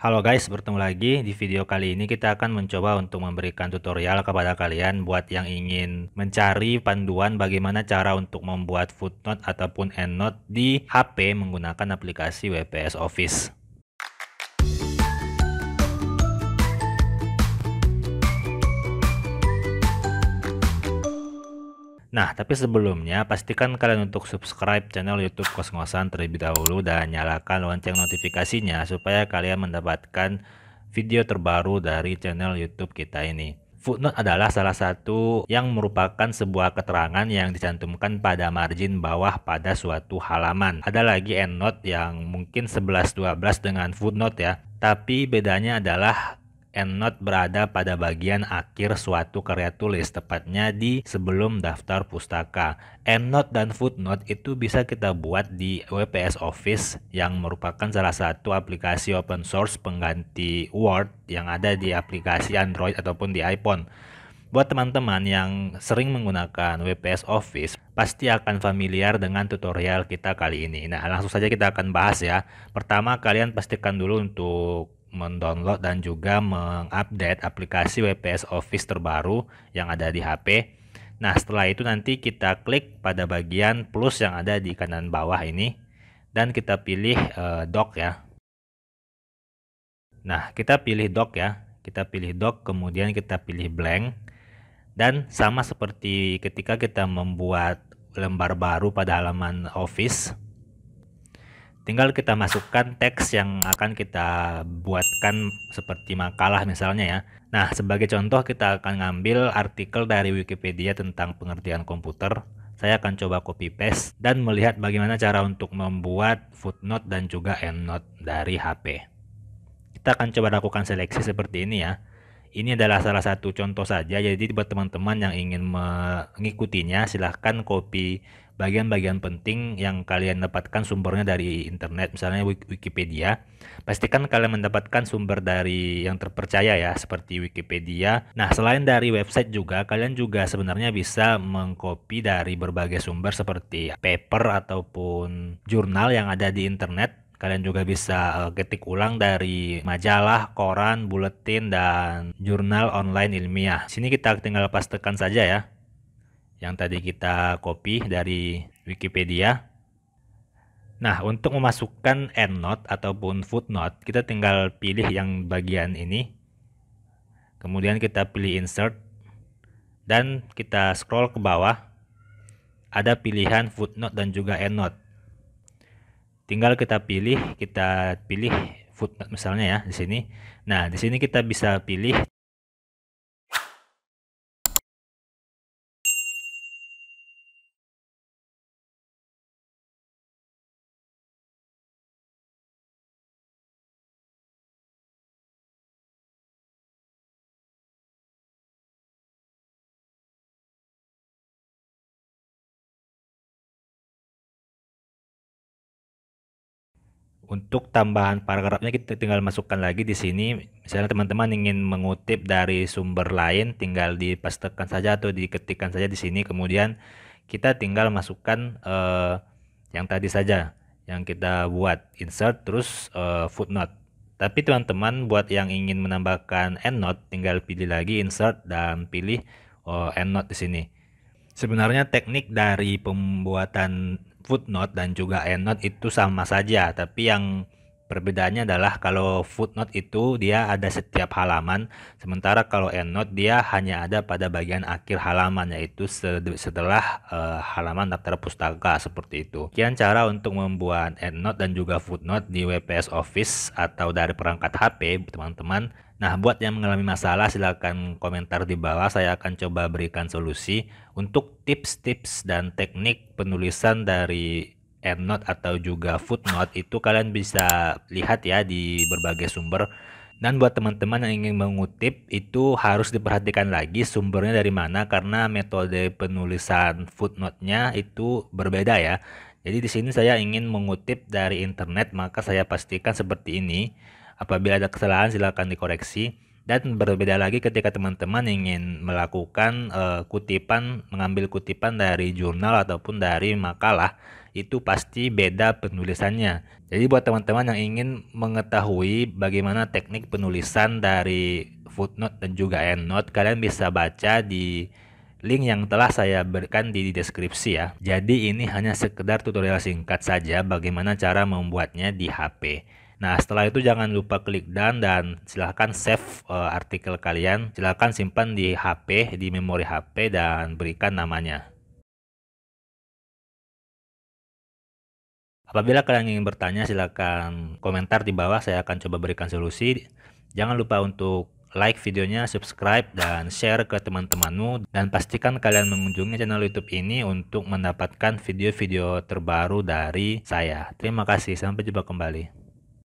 Halo guys, bertemu lagi. Di video kali ini kita akan mencoba untuk memberikan tutorial kepada kalian buat yang ingin mencari panduan bagaimana cara untuk membuat footnote ataupun endnote di HP menggunakan aplikasi WPS Office. Nah, tapi sebelumnya pastikan kalian untuk subscribe channel YouTube Kosmosan terlebih dahulu dan nyalakan lonceng notifikasinya supaya kalian mendapatkan video terbaru dari channel YouTube kita ini. Footnote adalah salah satu yang merupakan sebuah keterangan yang dicantumkan pada margin bawah pada suatu halaman. Ada lagi endnote yang mungkin 11-12 dengan footnote ya. Tapi bedanya adalah and berada pada bagian akhir suatu karya tulis, tepatnya di sebelum daftar pustaka. End dan footnote itu bisa kita buat di WPS Office yang merupakan salah satu aplikasi open source pengganti Word yang ada di aplikasi Android ataupun di iPhone. Buat teman-teman yang sering menggunakan WPS Office, pasti akan familiar dengan tutorial kita kali ini. Nah, langsung saja kita akan bahas ya. Pertama, kalian pastikan dulu untuk mendownload dan juga mengupdate aplikasi WPS Office terbaru yang ada di HP. Nah, setelah itu nanti kita klik pada bagian plus yang ada di kanan bawah ini dan kita pilih uh, eh, dock ya. Nah, kita pilih dock ya. Kita pilih dock kemudian kita pilih blank dan sama seperti ketika kita membuat lembar baru pada halaman Office tinggal kita masukkan teks yang akan kita buatkan seperti makalah misalnya ya. Nah, sebagai contoh kita akan ngambil artikel dari Wikipedia tentang pengertian komputer. Saya akan coba copy paste dan melihat bagaimana cara untuk membuat footnote dan juga endnote dari HP. Kita akan coba lakukan seleksi seperti ini ya. Ini adalah salah satu contoh saja, jadi buat teman-teman yang ingin mengikutinya silahkan copy bagian-bagian penting yang kalian dapatkan sumbernya dari internet, misalnya Wikipedia. Pastikan kalian mendapatkan sumber dari yang terpercaya ya, seperti Wikipedia. Nah, selain dari website juga, kalian juga sebenarnya bisa mengcopy dari berbagai sumber seperti paper ataupun jurnal yang ada di internet. Kalian juga bisa eh, ketik ulang dari majalah, koran, buletin, dan jurnal online ilmiah. Sini kita tinggal pastikan saja ya yang tadi kita copy dari Wikipedia. Nah, untuk memasukkan endnote ataupun footnote, kita tinggal pilih yang bagian ini. Kemudian kita pilih insert dan kita scroll ke bawah. Ada pilihan footnote dan juga endnote. Tinggal kita pilih, kita pilih footnote misalnya ya di sini. Nah, di sini kita bisa pilih Untuk tambahan paragrafnya kita tinggal masukkan lagi di sini. Misalnya teman-teman ingin mengutip dari sumber lain, tinggal dipastekan saja atau diketikkan saja di sini. Kemudian kita tinggal masukkan uh, yang tadi saja yang kita buat insert terus uh, footnote. Tapi teman-teman buat yang ingin menambahkan endnote, tinggal pilih lagi insert dan pilih uh, endnote di sini. Sebenarnya teknik dari pembuatan footnote dan juga endnote itu sama saja, tapi yang Perbedaannya adalah kalau footnote itu dia ada setiap halaman, sementara kalau endnote dia hanya ada pada bagian akhir halaman yaitu setelah uh, halaman daftar pustaka seperti itu. Kian cara untuk membuat endnote dan juga footnote di WPS Office atau dari perangkat HP, teman-teman. Nah, buat yang mengalami masalah silahkan komentar di bawah, saya akan coba berikan solusi untuk tips-tips dan teknik penulisan dari EndNote atau juga Footnote itu kalian bisa lihat ya di berbagai sumber. Dan buat teman-teman yang ingin mengutip itu harus diperhatikan lagi sumbernya dari mana karena metode penulisan footnote-nya itu berbeda ya. Jadi di sini saya ingin mengutip dari internet maka saya pastikan seperti ini. Apabila ada kesalahan silakan dikoreksi. Dan berbeda lagi ketika teman-teman ingin melakukan uh, kutipan, mengambil kutipan dari jurnal ataupun dari makalah, itu pasti beda penulisannya. Jadi buat teman-teman yang ingin mengetahui bagaimana teknik penulisan dari footnote dan juga endnote, kalian bisa baca di link yang telah saya berikan di deskripsi ya. Jadi ini hanya sekedar tutorial singkat saja bagaimana cara membuatnya di HP. Nah, setelah itu jangan lupa klik done dan silahkan save uh, artikel kalian. Silahkan simpan di HP, di memori HP dan berikan namanya. Apabila kalian ingin bertanya, silahkan komentar di bawah. Saya akan coba berikan solusi. Jangan lupa untuk like videonya, subscribe, dan share ke teman-temanmu. Dan pastikan kalian mengunjungi channel YouTube ini untuk mendapatkan video-video terbaru dari saya. Terima kasih, sampai jumpa kembali.